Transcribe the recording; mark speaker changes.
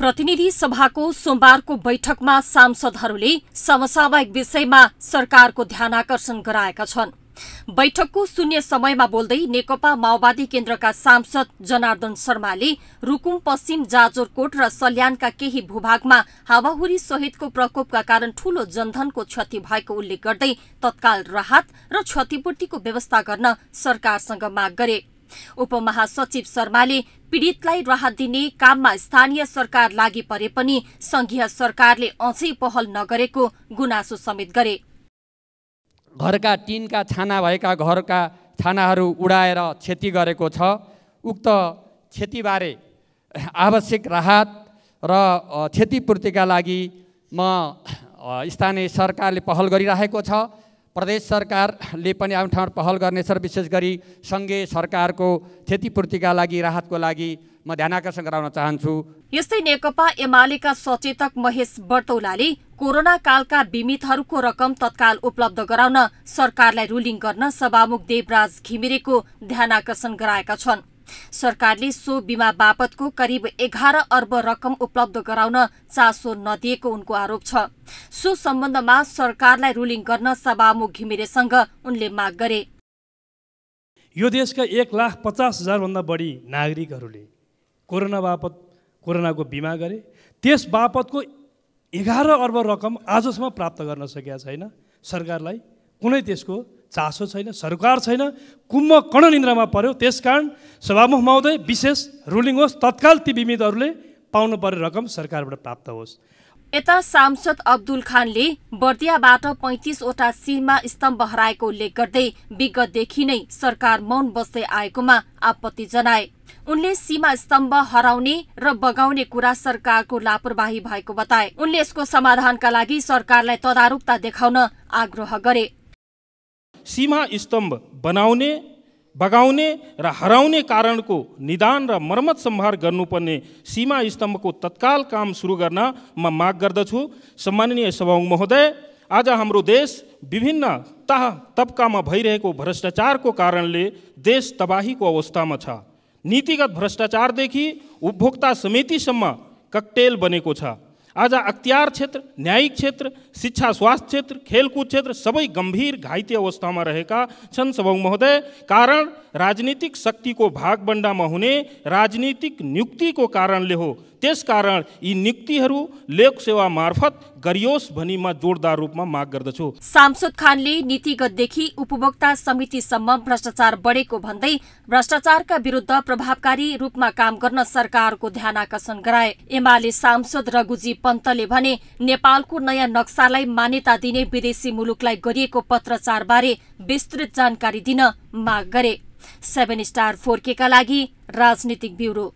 Speaker 1: प्रतिनिधि सभाको सोमबारको बैठकमा सांसदहरूले समसामयिक विषयमा सरकारको ध्यान आकर्षण गराएका छन् बैठकको शून्य समयमा बोल्दै नेकपा माओवादी केन्द्रका सांसद जनार्दन शर्माले रूकुम पश्चिम जाजोरकोट र सल्यानका केही भूभागमा हावाहुरी सहितको प्रकोपका कारण ठूलो जनधनको क्षति भएको उल्लेख गर्दै तत्काल राहत र क्षतिपूर्तिको व्यवस्था गर्न सरकारसँग माग गरे उपमहासचिव शर्माले पीड़ितलाई राहत दिने काममा स्थानीय सरकार लागि परे पनि संघीय सरकारले अझै पहल नगरेको गुनासो समेत गरे
Speaker 2: घरका टिनका छाना भएका घरका छानाहरू उडाएर क्षति गरेको छ उक्त क्षतिबारे आवश्यक राहत र क्षतिपूर्तिका लागि म स्थानीय सरकारले पहल गरिरहेको छ प्रदेश सरकारले पनि आफ्नो ठाउँमा पहल गर्नेछ विशेष गरी सङ्घीय सरकारको क्षतिपूर्तिका लागि राहतको लागि म ध्यान आकर्षण गराउन चाहन्छु
Speaker 1: यस्तै नेकपा एमालेका सचेतक महेश बर्तौलाले कोरोना कालका बिमितहरूको रकम तत्काल उपलब्ध गराउन सरकारलाई रुलिङ गर्न सभामुख देवराज घिमिरेको ध्यान आकर्षण गराएका छन् सरकारले सो बिमा बापतको करिब एघार अर्ब रकम उपलब्ध गराउन चासो नदिएको उनको आरोप छ सो सम्बन्धमा सरकारलाई रुलिङ गर्न सभामुख घिमिरेसँग उनले माग गरे
Speaker 3: यो देशका एक लाख पचास हजारभन्दा बढी नागरिकहरूले कोरोना बापत कोरोनाको बिमा गरे त्यस बापतको एघार अर्ब रकम आजसम्म प्राप्त गर्न सकेका छैन सरकारलाई कुनै त्यसको चासो छैन सरकार छैन कुम्भ निन्द्रामा पर्यो त्यसकारण सभामुख महोदय विशेष रुलिङ होस् तत्काल ती बिमितहरूले पाउनु पर्ने रकम सरकारबाट प्राप्त होस्
Speaker 1: यता सांसद अब्दुल खानले बर्दियाबाट पैँतिसवटा सिलमा स्तम्भ हराएको उल्लेख गर्दै विगतदेखि नै सरकार मौन बस्दै आएकोमा आपत्ति जनाए उनले सीमा स्तम्भ हराउने र बगाउने कुरा सरकारको लापरवाही भएको बताए उनले यसको समाधानका लागि सरकारलाई तदारुकता देखाउन आग्रह गरे
Speaker 4: सीमा स्तम्भ बनाउने बगाउने र हराउने कारणको निदान र मर्मत सम्हार गर्नुपर्ने सीमा स्तम्भको तत्काल काम सुरु गर्न म माग गर्दछु सम्माननीय सभाङ महोदय आज हाम्रो देश विभिन्न तह तबकामा भइरहेको भ्रष्टाचारको कारणले देश तबाहीको अवस्थामा छ नीतिगत भ्रष्टाचारदेखि उपभोक्ता समितिसम्म ककटेल बनेको छ आज अख्तियार क्षेत्र न्यायिक क्षेत्र शिक्षा स्वास्थ्य क्षेत्र खेलकुद क्षेत्र सबै गम्भीर घाइते अवस्थामा रहेका छन् सभाउ महोदय कारण राजनीतिक शक्तिको भागबन्डामा हुने राजनीतिक नियुक्तिको कारणले हो त्यसकारण यी नियुक्तिहरू लेख सेवा मार्फत गरियोस् भनी म जोडदार रूपमा माग गर्दछु
Speaker 1: सांसद खानले नीतिगतदेखि उपभोक्ता समितिसम्म भ्रष्टाचार बढेको भन्दै भ्रष्टाचारका विरुद्ध प्रभावकारी रूपमा काम गर्न सरकारको ध्यान आकर्षण गराए एमाले सांसद रघुजी पन्तले भने नेपालको नयाँ नक्सालाई मान्यता दिने विदेशी मुलुकलाई गरिएको बारे विस्तृत जानकारी दिन माग गरे सेभेन स्टार फोर्केका लागि राजनीतिक ब्युरो